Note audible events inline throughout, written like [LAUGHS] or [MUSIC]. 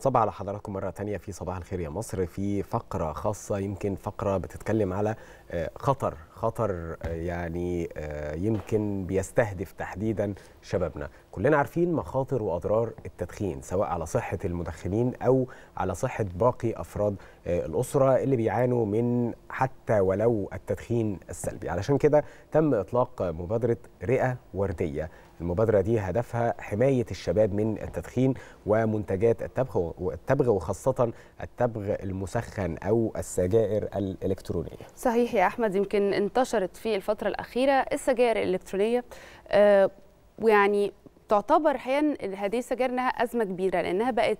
صباح على حضراتكم مرة تانية في صباح الخير يا مصر في فقرة خاصة يمكن فقرة بتتكلم على آه، خطر خطر آه، يعني آه، يمكن بيستهدف تحديدا شبابنا كلنا عارفين مخاطر واضرار التدخين سواء على صحه المدخنين او على صحه باقي افراد آه، الاسره اللي بيعانوا من حتى ولو التدخين السلبي علشان كده تم اطلاق مبادره رئه ورديه المبادرة دي هدفها حماية الشباب من التدخين ومنتجات التبغ وخاصة التبغ المسخن أو السجائر الإلكترونية صحيح يا أحمد يمكن انتشرت في الفترة الأخيرة السجائر الإلكترونية آه، ويعني تعتبر حين هذه السجائر انها ازمه كبيره لانها بقت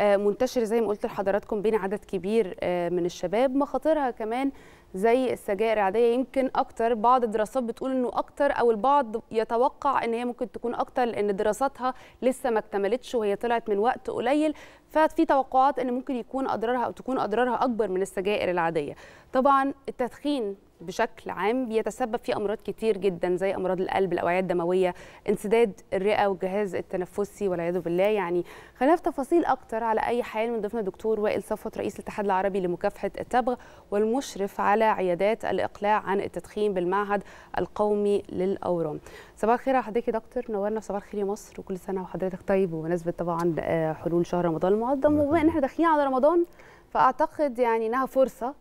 آه، منتشره زي ما قلت لحضراتكم بين عدد كبير آه، من الشباب مخاطرها كمان زي السجائر العاديه يمكن اكتر بعض الدراسات بتقول انه اكتر او البعض يتوقع ان هي ممكن تكون اكتر لان دراساتها لسه ما اكتملتش وهي طلعت من وقت قليل ففي توقعات ان ممكن يكون اضرارها او تكون اضرارها اكبر من السجائر العاديه طبعا التدخين بشكل عام بيتسبب في امراض كتير جدا زي امراض القلب الاوعيه الدمويه انسداد الرئه والجهاز التنفسي والعياذ بالله يعني خلينا في تفاصيل اكتر على اي حال من ضيفنا الدكتور وائل صفوت رئيس الاتحاد العربي لمكافحه التبغ والمشرف على عيادات الاقلاع عن التدخين بالمعهد القومي للاورام صباح الخير على حضرتك يا دكتور نورنا صباح الخير يا مصر وكل سنه وحضرتك طيب ومناسبه طبعا آه، حلول شهر رمضان المعظم وبما ان احنا داخلين على رمضان فاعتقد يعني انها فرصه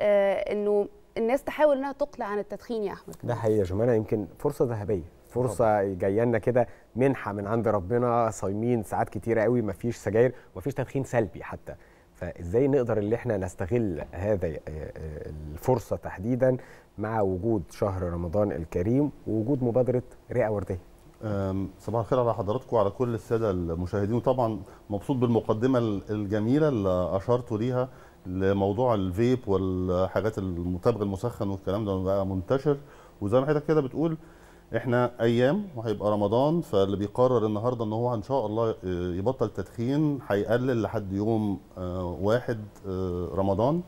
آه، انه الناس تحاول انها تقلع عن التدخين يا احمد ده حقيقي يا جمانه يمكن فرصه ذهبيه فرصه جايه لنا كده منحه من عند ربنا صايمين ساعات كتيره قوي مفيش سجاير ومفيش تدخين سلبي حتى فازاي نقدر اللي احنا نستغل هذا آه، آه، الفرصه تحديدا مع وجود شهر رمضان الكريم ووجود مبادره رئه ورديه صباح الخير على حضراتكم وعلى كل الساده المشاهدين وطبعا مبسوط بالمقدمه الجميله اللي اشرتوا ليها لموضوع الفيب والحاجات التبغ المسخن والكلام ده بقى منتشر وزي ما حضرتك كده بتقول احنا ايام وهيبقى رمضان فاللي بيقرر النهارده ان هو ان شاء الله آه، يبطل تدخين هيقلل لحد يوم آه، واحد آه، رمضان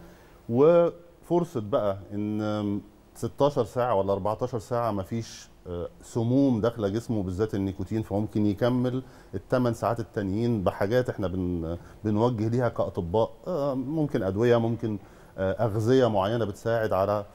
وفرصه بقى ان 16 ساعه ولا 14 ساعه مفيش سموم داخله جسمه بالذات النيكوتين فممكن يكمل الثمان ساعات التانيين بحاجات احنا بن بنوجه ليها كاطباء آه، ممكن ادويه ممكن آه، اغذيه معينه بتساعد على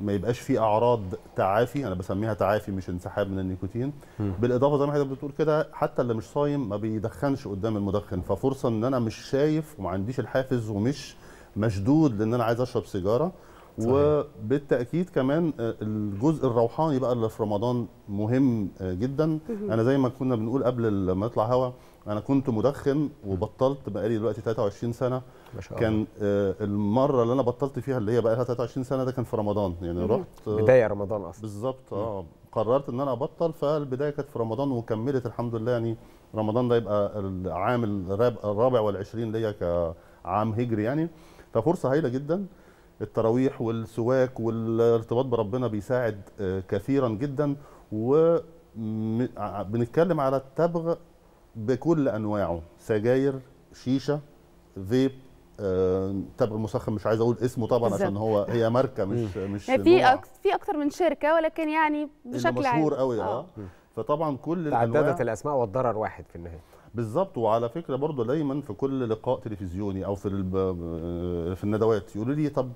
ما يبقاش في اعراض تعافي انا بسميها تعافي مش انسحاب من النيكوتين م. بالاضافه زي ما حضرتك بتقول كده حتى اللي مش صايم ما بيدخنش قدام المدخن ففرصه ان انا مش شايف وما عنديش الحافز ومش مشدود لان انا عايز اشرب سيجاره وبالتاكيد كمان آه، الجزء الروحاني بقى اللي في رمضان مهم آه، جدا انا زي ما كنا بنقول قبل ما يطلع هوا انا كنت مدخن وبطلت بقالي دلوقتي 23 سنه ما شاء الله. كان آه، المره اللي انا بطلت فيها اللي هي بقى لها 23 سنه ده كان في رمضان يعني رحت بدايه رمضان اصلا بالظبط اه قررت ان انا ابطل فالبدايه كانت في رمضان وكملت الحمد لله يعني رمضان ده يبقى العام الرابع والعشرين ليا كعام هجري يعني ففرصه هايله جدا التراويح والسواك والارتباط بربنا بيساعد آه، كثيرا جدا وبنتكلم على التبغ بكل انواعه سجاير شيشه فيب آه، تبغ مسخن مش عايز اقول اسمه طبعا عشان هو هي ماركه مش مش يعني في في اكثر من شركه ولكن يعني بشكل عام مشهور قوي اه, آه. فطبعا كل تعددت الاسماء والضرر واحد في النهايه بالظبط وعلى فكره برضه دايما في كل لقاء تلفزيوني او في آه، في الندوات يقولوا لي طب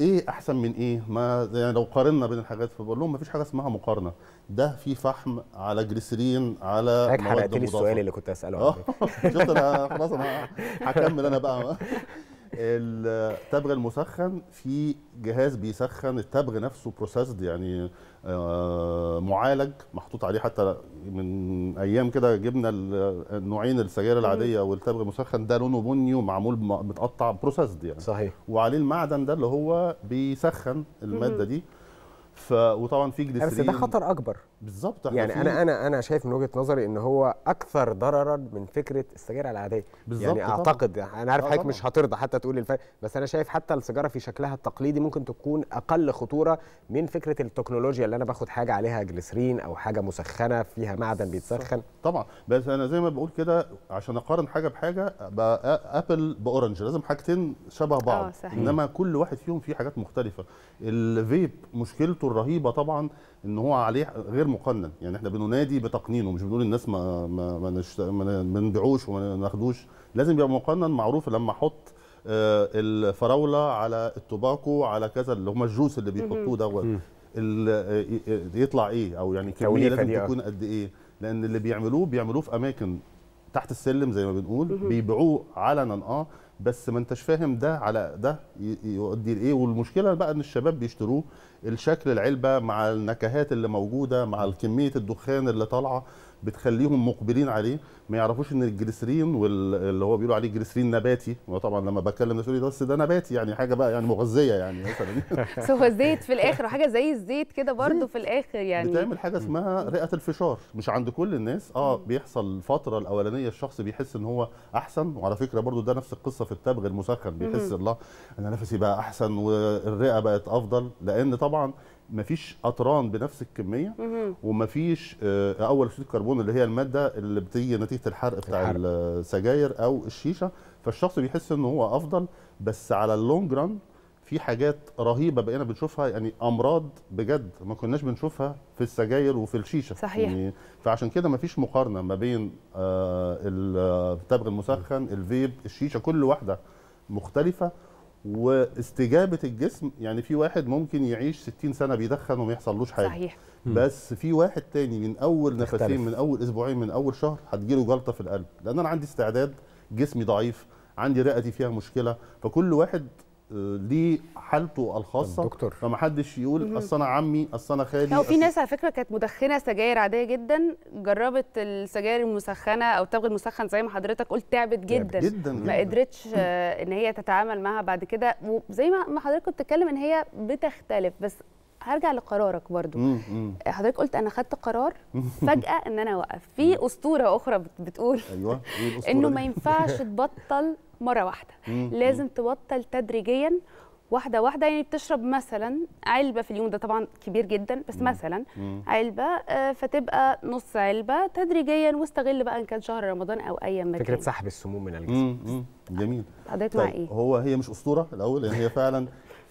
ايه احسن من ايه ما يعني لو قارنا بين الحاجات فبقول لهم مفيش حاجه اسمها مقارنه ده في فحم على جليسرين على مواد حرقت لي السؤال اللي كنت اساله اه [LAUGHS] شفت انا خلاص انا هكمل انا بقى التبغ المسخن في جهاز بيسخن التبغ نفسه بروسيسد يعني آه، معالج محطوط عليه حتى من ايام كده جبنا النوعين السجاير العاديه والتبغ المسخن ده لونه بني ومعمول متقطع بروسيسد يعني صحيح وعليه المعدن ده اللي هو بيسخن الماده دي ف وطبعا في جليسرين بس ده خطر اكبر بالظبط يعني انا انا انا شايف من وجهه نظري ان هو اكثر ضررا من فكره السجاير العاديه يعني بالظبط يعني اعتقد طبعا. انا عارف آه، حضرتك مش هترضى حتى تقول الفرق بس انا شايف حتى السيجاره في شكلها التقليدي ممكن تكون اقل خطوره من فكره التكنولوجيا اللي انا باخد حاجه عليها جليسرين او حاجه مسخنه فيها معدن بيتسخن طبعا بس انا زي ما بقول كده عشان اقارن حاجه بحاجه ابل باورنج لازم حاجتين شبه بعض آه صحيح. انما كل واحد فيهم فيه حاجات مختلفه الفيب مشكلته الرهيبه طبعا ان هو عليه غير غير مقنن يعني احنا بننادي بتقنينه مش بنقول الناس ما ما ما, نشت... ما نبيعوش وما ناخدوش لازم يبقى مقنن معروف لما احط آه، الفراوله على التوباكو على كذا اللي هم الجوس اللي بيحطوه دوت يطلع ايه او يعني كميه لازم آه. تكون قد ايه لان اللي بيعملوه بيعملوه في اماكن تحت السلم زي ما بنقول بيبيعوه علنا اه بس ما انتش فاهم ده على ده يؤدي لايه والمشكله بقى ان الشباب بيشتروه الشكل العلبه مع النكهات اللي موجوده مع كميه الدخان اللي طالعه بتخليهم مقبلين عليه ما يعرفوش ان الجليسرين واللي هو بيقولوا عليه جليسرين نباتي وطبعا لما بتكلم ده يقول بس ده نباتي يعني حاجه بقى يعني مغذيه يعني مثلا [LAUGHS] هو زيت في الاخر وحاجه زي الزيت كده برده في الاخر يعني بتعمل حاجه اسمها رئه الفشار مش عند كل الناس اه بيحصل الفتره الاولانيه الشخص بيحس ان هو احسن وعلى فكره برده ده نفس القصه في التبغ المسخن بيحس الله انا نفسي بقى احسن والرئه بقت افضل لان طبعا مفيش قطران بنفس الكميه ومفيش آه، اول اكسيد الكربون اللي هي الماده اللي بتيجي نتيجه الحرق بتاع الحرق. السجاير او الشيشه فالشخص بيحس ان هو افضل بس على اللونج ران في حاجات رهيبه بقينا بنشوفها يعني امراض بجد ما كناش بنشوفها في السجاير وفي الشيشه صحيح يعني فعشان كده مفيش مقارنه ما بين آه، التبغ المسخن الفيب الشيشه كل واحده مختلفه واستجابه الجسم يعني في واحد ممكن يعيش 60 سنه بيدخن وما يحصلوش حاجه صحيح بس في واحد تاني من اول نفسين من اول اسبوعين من اول شهر هتجيله جلطه في القلب لان انا عندي استعداد جسمي ضعيف عندي رئتي فيها مشكله فكل واحد ليه آه، حالته الخاصه دكتور. فمحدش يقول اصل انا عمي اصل انا خالي لا في ناس على فكره كانت مدخنه سجاير عاديه جدا جربت السجاير المسخنه او التبغ المسخن زي ما حضرتك قلت تعبت جدا جدا ما قدرتش آه، ان هي تتعامل معها بعد كده وزي ما حضرتك بتتكلم ان هي بتختلف بس هرجع لقرارك برضو حضرتك قلت انا خدت قرار فجاه ان انا اوقف في اسطوره اخرى بتقول ايوه [LAUGHS] انه ما ينفعش [LAUGHS] تبطل مره واحده لازم تبطل تدريجيا واحده واحده يعني بتشرب مثلا علبه في اليوم ده طبعا كبير جدا بس مم. مثلا مم. علبه آه، فتبقى نص علبه تدريجيا واستغل بقى ان كان شهر رمضان او اي مكان فكره سحب السموم من الجسم جميل حضرتك طيب مع ايه هو هي مش اسطوره الاول يعني هي فعلا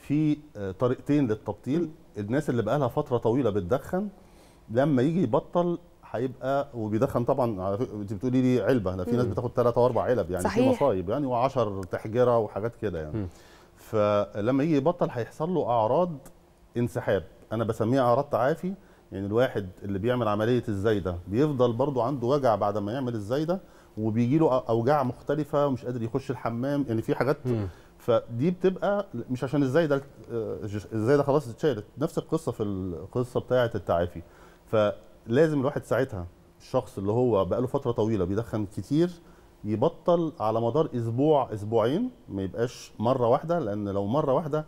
في آه، طريقتين للتبطيل الناس اللي بقى لها فتره طويله بتدخن لما يجي يبطل هيبقى وبيدخن طبعا انت بتقولي لي علبه انا في ناس بتاخد ثلاثة او اربع علب يعني صحيح. في مصايب يعني و10 تحجيره وحاجات كده يعني م. فلما يجي يبطل هيحصل له اعراض انسحاب انا بسميها اعراض تعافي يعني الواحد اللي بيعمل عمليه الزايده بيفضل برضه عنده وجع بعد ما يعمل الزايده وبيجي له اوجاع مختلفه ومش قادر يخش الحمام يعني في حاجات م. فدي بتبقى مش عشان ازاي ده آه، ازاي ده خلاص اتشالت نفس القصه في القصه بتاعه التعافي فلازم الواحد ساعتها الشخص اللي هو بقاله فتره طويله بيدخن كتير يبطل على مدار اسبوع اسبوعين ما يبقاش مره واحده لان لو مره واحده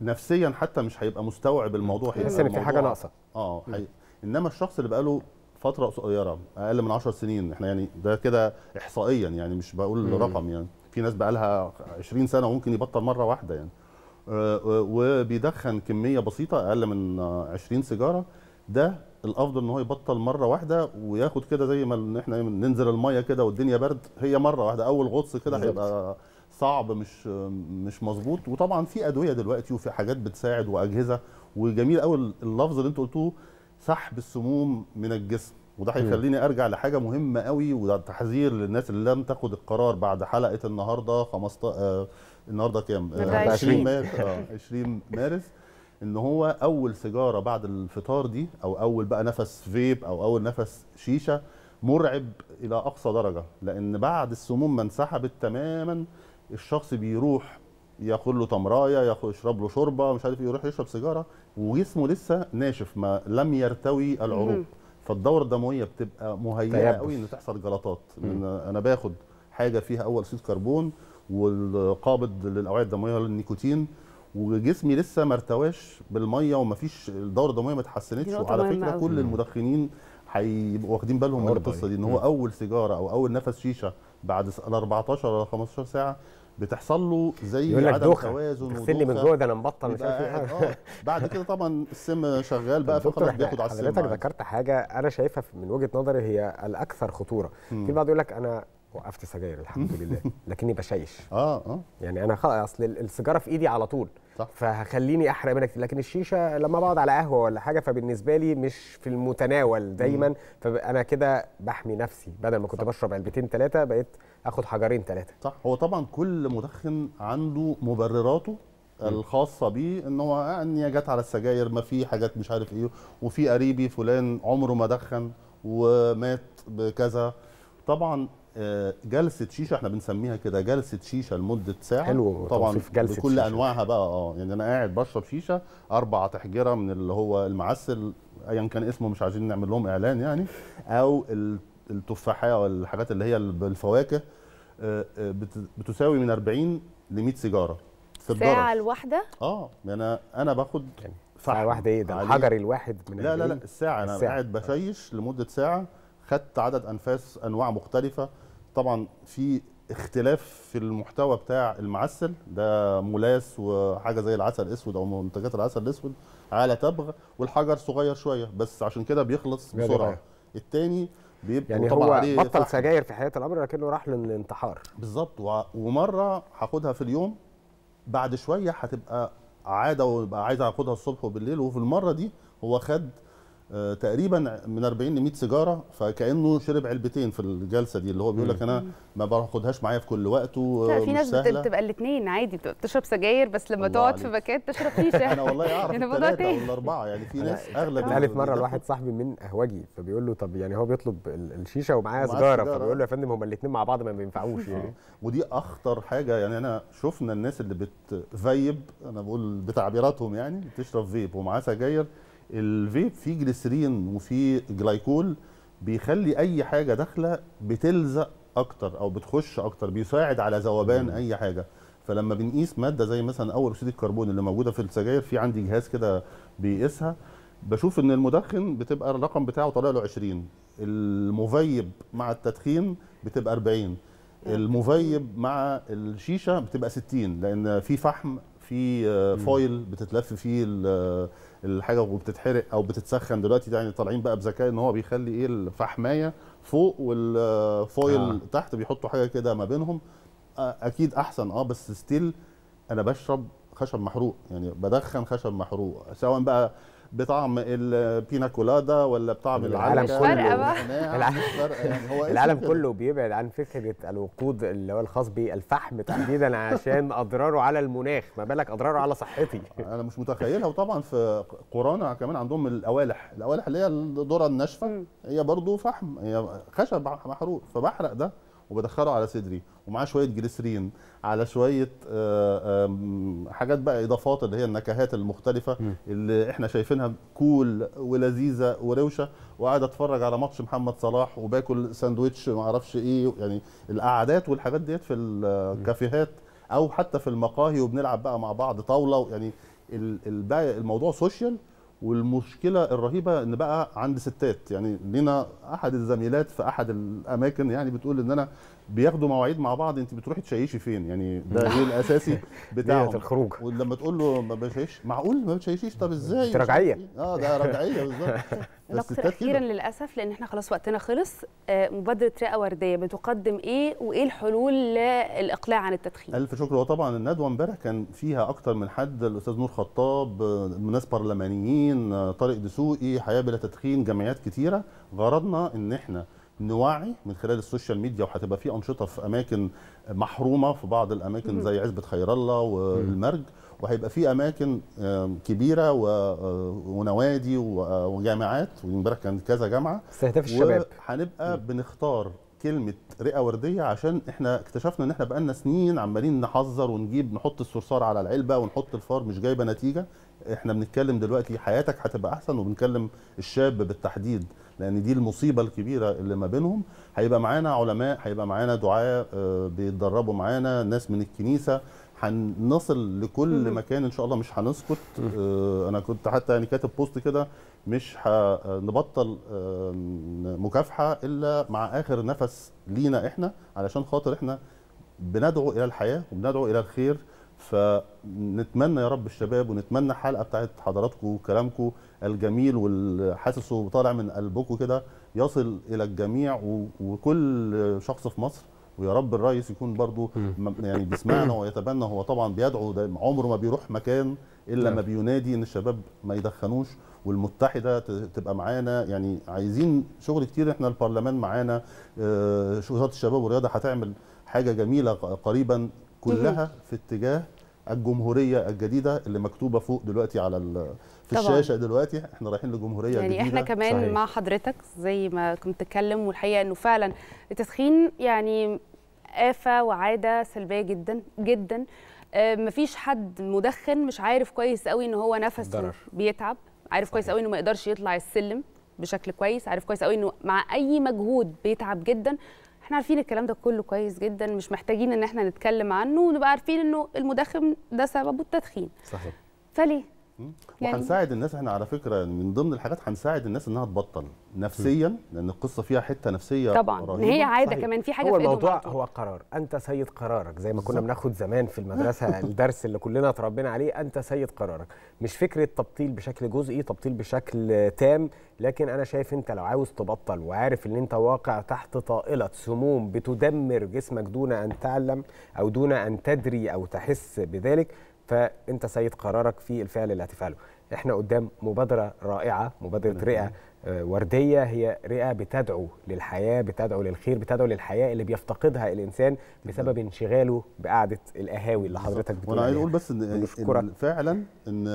نفسيا حتى مش هيبقى مستوعب الموضوع هيحس ان في حاجه ناقصه اه حي... انما الشخص اللي بقاله فتره قصيره اقل من 10 سنين احنا يعني ده كده احصائيا يعني مش بقول رقم يعني في ناس بقى لها 20 سنه وممكن يبطل مره واحده يعني آه، آه، وبيدخن كميه بسيطه اقل من 20 سيجاره ده الافضل ان هو يبطل مره واحده وياخد كده زي ما احنا ننزل الميه كده والدنيا برد هي مره واحده اول غطس كده هيبقى صعب مش مش مظبوط وطبعا في ادويه دلوقتي وفي حاجات بتساعد واجهزه وجميل قوي اللفظ اللي انتوا قلتوه سحب السموم من الجسم وده هيخليني ارجع لحاجه مهمه قوي وده تحذير للناس اللي لم تاخد القرار بعد حلقه النهارده 15 آه النهارده كام؟ آه 20 مارس آه 20 مارس ان هو اول سيجاره بعد الفطار دي او اول بقى نفس فيب او اول نفس شيشه مرعب الى اقصى درجه لان بعد السموم ما انسحبت تماما الشخص بيروح ياخد له تمرايه يشرب له شوربه مش عارف إيه، يروح يشرب سيجاره وجسمه لسه ناشف ما لم يرتوي العروق فالدوره الدمويه بتبقى مهيئه قوي ان تحصل جلطات ان انا باخد حاجه فيها اول اكسيد كربون والقابض للاوعيه الدمويه للنيكوتين وجسمي لسه ما ارتواش بالميه ومفيش الدوره الدمويه ما اتحسنتش وعلى فكره أوي. كل المدخنين هيبقوا واخدين بالهم من القصه دي ان هو اول سيجاره او اول نفس شيشه بعد ال 14 ولا 15 ساعه بتحصل له زي لك عدم دوخة. توازن يقول من جوه ده انا مبطل مش عارف ايه [LAUGHS] آه. بعد كده طبعا السم شغال بقى فخلاص بياخد على السم حضرتك ذكرت حاجه انا شايفها من وجهه نظري هي الاكثر خطوره في بعض يقول لك انا وقفت سجاير الحمد [LAUGHS] لله لكني بشيش اه اه يعني انا اصل السيجاره في ايدي على طول فهخليني احرق منك لكن الشيشه لما بقعد على قهوه ولا حاجه فبالنسبه لي مش في المتناول دايما فانا كده بحمي نفسي بدل ما كنت صح. بشرب علبتين ثلاثه بقيت اخد حجرين ثلاثه صح هو طبعا كل مدخن عنده مبرراته الخاصه بيه ان هو يعني هي جت على السجاير ما في حاجات مش عارف ايه وفي قريبي فلان عمره ما دخن ومات بكذا طبعا آه، جلسه شيشه احنا بنسميها كده جلسه شيشه لمده ساعه حلو طبعا جلسة بكل شيشة. انواعها بقى اه يعني انا قاعد بشرب شيشه اربع تحجره من اللي هو المعسل ايا كان اسمه مش عايزين نعمل لهم اعلان يعني او التفاحه والحاجات اللي هي بالفواكه آه، آه، بتساوي من 40 ل 100 سيجاره في الدرج ساعه الواحده اه انا يعني انا باخد يعني ساعه واحده ايه ده الحجر الواحد من لا لا لا الساعه انا الساعة. قاعد بشيش لمده ساعه خدت عدد انفاس انواع مختلفه طبعا في اختلاف في المحتوى بتاع المعسل ده ملاس وحاجه زي العسل الاسود او منتجات العسل الاسود على تبغ والحجر صغير شويه بس عشان كده بيخلص بسرعه الثاني بيبقى يعني هو عليه بطل سجاير في حياه الامر لكنه راح للانتحار بالظبط ومره هاخدها في اليوم بعد شويه هتبقى عاده ويبقى عايز اخدها الصبح وبالليل وفي المره دي هو خد آه، تقريبا من 40 ل 100 سيجاره فكانه شرب علبتين في الجلسه دي اللي هو بيقول لك انا ما باخدهاش معايا في كل وقت لا في ناس بتبقى الاثنين عادي بتشرب سجاير بس لما تقعد في مكان تشرب شيشه يعني. [LAUGHS] انا والله اعرف الثلاثه او الاربعه يعني في ناس اغلب الف مره لواحد صاحبي من اهواجي فبيقول له طب يعني هو بيطلب الشيشه ومعاه سيجاره فبيقول له يا فندم هما الاثنين مع بعض ما بينفعوش يعني آه. ودي اخطر حاجه يعني انا شفنا الناس اللي بتفيب انا بقول بتعبيراتهم يعني بتشرب فيب ومعاه سجاير الفيب فيه جليسرين وفيه جلايكول بيخلي اي حاجه داخله بتلزق اكتر او بتخش اكتر بيساعد على ذوبان اي حاجه فلما بنقيس ماده زي مثلا اول اكسيد الكربون اللي موجوده في السجاير في عندي جهاز كده بيقيسها بشوف ان المدخن بتبقى الرقم بتاعه طالع له 20 المفيب مع التدخين بتبقى 40 المفيب مع الشيشه بتبقى 60 لان في فحم في آه، فويل بتتلف فيه آه، الحاجه وبتتحرق او بتتسخن دلوقتي يعني طالعين بقى بذكاء ان هو بيخلي ايه الفحمايه فوق والفويل آه،, آه. تحت بيحطوا حاجه كده ما بينهم اكيد احسن اه بس ستيل انا بشرب خشب محروق يعني بدخن خشب محروق سواء بقى بطعم البينا كولادا ولا بطعم العالم كله يعني هو إيه العالم كله بيبعد عن فكره الوقود اللي هو الخاص بالفحم تحديدا عشان اضراره على المناخ ما بالك اضراره على صحتي انا مش متخيلها وطبعا في قرانا كمان عندهم الاوالح الاوالح اللي هي الذره الناشفه هي برضو فحم هي خشب محروق فبحرق ده وبدخله على صدري ومعاه شويه جليسرين على شويه آه، حاجات بقى اضافات اللي هي النكهات المختلفه اللي احنا شايفينها كول ولذيذه وروشه وقاعد اتفرج على ماتش محمد صلاح وباكل ساندويتش ما اعرفش ايه يعني القعدات والحاجات ديت في الكافيهات او حتى في المقاهي وبنلعب بقى مع بعض طاوله يعني الموضوع سوشيال والمشكله الرهيبه ان بقى عند ستات يعني لينا احد الزميلات في احد الاماكن يعني بتقول ان انا بياخدوا مواعيد مع بعض انت بتروحي تشيشي فين يعني ده ايه الاساسي [LAUGHS] بتاعهم الخروج ولما تقول له ما بشيش معقول ما بتشيشيش طب ازاي رجعيه اه ده رجعيه بالظبط [LAUGHS] نقطه أخيرا كده. للأسف لأن احنا خلاص وقتنا خلص آه، مبادرة رئة وردية بتقدم إيه وإيه الحلول للإقلاع عن التدخين؟ ألف شكر وطبعا الندوة امبارح كان فيها أكتر من حد الأستاذ نور خطاب آه، ناس برلمانيين آه، طارق دسوقي حياة بلا تدخين جمعيات كتيرة غرضنا إن احنا نوعي من خلال السوشيال ميديا وهتبقى في انشطه في اماكن محرومه في بعض الاماكن زي عزبه خير الله والمرج وهيبقى في اماكن كبيره ونوادي آه، وجامعات وامبارح كان كذا جامعه استهداف الشباب وهنبقى بنختار كلمه رئه ورديه عشان احنا اكتشفنا ان احنا بقالنا سنين عمالين نحذر ونجيب نحط الصرصار على العلبه ونحط الفار مش جايبه نتيجه احنا بنتكلم دلوقتي حياتك هتبقى احسن وبنكلم الشاب بالتحديد لان دي المصيبه الكبيره اللي ما بينهم هيبقى معانا علماء هيبقى معانا دعاء آه، بيتدربوا معانا ناس من الكنيسه هنصل لكل مكان ان شاء الله مش هنسكت آه، انا كنت حتى يعني كاتب بوست كده مش هنبطل آه، مكافحه الا مع اخر نفس لينا احنا علشان خاطر احنا بندعو الى الحياه وبندعو الى الخير فنتمنى يا رب الشباب ونتمنى الحلقه بتاعت حضراتكم وكلامكم الجميل والحاسسه طالع من قلبكم كده يصل الى الجميع وكل شخص في مصر ويا رب الرئيس يكون برضو يعني بيسمعنا ويتبنى هو طبعا بيدعو ده عمره ما بيروح مكان الا نعم. ما بينادي ان الشباب ما يدخنوش والمتحده تبقى معانا يعني عايزين شغل كتير احنا البرلمان معانا آه، وزاره الشباب والرياضه هتعمل حاجه جميله قريبا كلها في اتجاه الجمهوريه الجديده اللي مكتوبه فوق دلوقتي على في طبعا. الشاشه دلوقتي احنا رايحين لجمهوريه يعني جديدة. احنا كمان صحيح. مع حضرتك زي ما كنت بتتكلم والحقيقه انه فعلا التدخين يعني آفة وعادة سلبية جدا جدا آه، مفيش حد مدخن مش عارف كويس قوي ان هو نفسه درر. بيتعب عارف كويس قوي انه ما يقدرش يطلع السلم بشكل كويس عارف كويس قوي انه مع اي مجهود بيتعب جدا احنا عارفين الكلام ده كله كويس جدا مش محتاجين ان احنا نتكلم عنه ونبقى عارفين انه المدخن ده سببه التدخين صحيح فليه يعني وهنساعد الناس احنا على فكره من ضمن الحاجات هنساعد الناس انها تبطل نفسيا لان القصه فيها حته نفسيه طبعا رهيبة. هي عاده صحيح. كمان في حاجه هو في الموضوع هو قرار انت سيد قرارك زي ما كنا بناخد زمان في المدرسه [LAUGHS] الدرس اللي كلنا اتربينا عليه انت سيد قرارك مش فكره تبطيل بشكل جزئي تبطيل بشكل تام لكن انا شايف انت لو عاوز تبطل وعارف ان انت واقع تحت طائله سموم بتدمر جسمك دون ان تعلم او دون ان تدري او تحس بذلك فانت سيد قرارك في الفعل اللي هتفعله احنا قدام مبادره رائعه مبادره رئه آه، ورديه هي رئه بتدعو للحياه بتدعو للخير بتدعو للحياه اللي بيفتقدها الانسان بسبب انشغاله بقعده القهاوي اللي حضرتك بتقول وانا عايز اقول بس ان, إن فعلا ان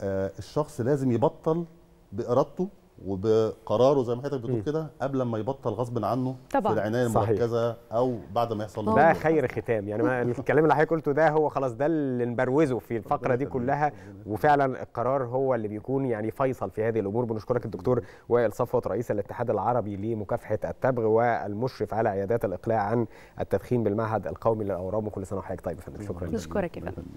آه، الشخص لازم يبطل بارادته وبقراره زي ما حضرتك بتقول كده قبل ما يبطل غصب عنه طبعا. في العنايه المركزه او بعد ما يحصل له ده خير ختام يعني [LAUGHS] الكلام اللي حضرتك قلته ده هو خلاص ده اللي نبروزه في الفقره دي كلها وفعلا القرار هو اللي بيكون يعني فيصل في هذه الامور بنشكرك الدكتور وائل صفوت رئيس الاتحاد العربي لمكافحه التبغ والمشرف على عيادات الاقلاع عن التدخين بالمعهد القومي للاورام وكل سنه وحضرتك طيب يا فندم شكرا نشكرك يا